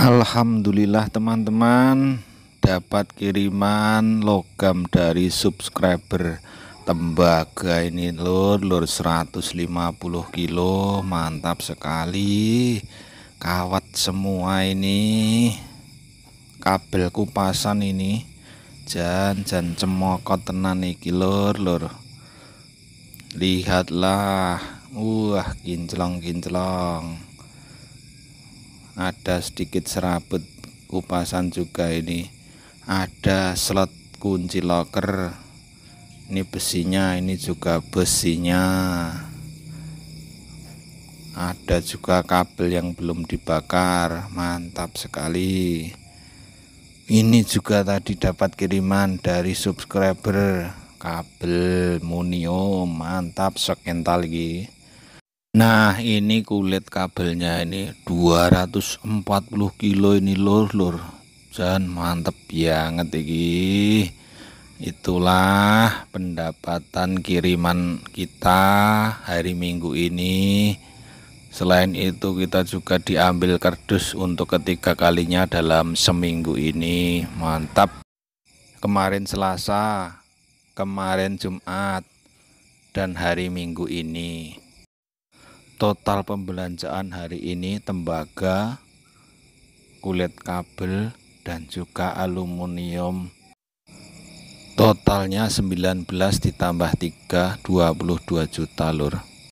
Alhamdulillah teman-teman dapat kiriman logam dari subscriber tembaga ini lur lur 150 kilo mantap sekali kawat semua ini kabel kupasan ini jan jan cemokot tenan iki lur lur lihatlah wah kinclong kinclong ada sedikit serabut kupasan juga ini ada slot kunci locker ini besinya ini juga besinya ada juga kabel yang belum dibakar mantap sekali ini juga tadi dapat kiriman dari subscriber kabel Munio. mantap sekental lagi Nah ini kulit kabelnya ini 240 kilo ini lur lur dan mantep banget iki itulah pendapatan kiriman kita hari minggu ini selain itu kita juga diambil kardus untuk ketiga kalinya dalam seminggu ini mantap kemarin Selasa kemarin Jumat dan hari minggu ini total pembelanjaan hari ini tembaga, kulit kabel, dan juga aluminium. Totalnya 19 ditambah 3, 22 juta lur.